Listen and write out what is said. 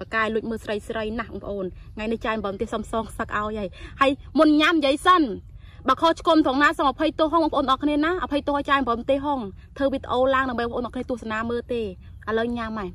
បកាយលួចមើលស្រីស្រី ណាស់បងប្អូនថ្ងៃនេះចាយបងទៀតសំសងសឹកឲ្យហើយហើយមុនញ៉ាំនិយាយសិនបើខុសឆ្គំត្រង់ណាសូមអភ័យទោសហងបងប្អូនអរគ្នាណាអភ័យទោសឲ្យចាយបងទេហងធ្វើវីដេអូឡើងដើម្បីបងប្អូនអរគ្នាទស្សនាមើលទេឥឡូវញ៉ាំហើយ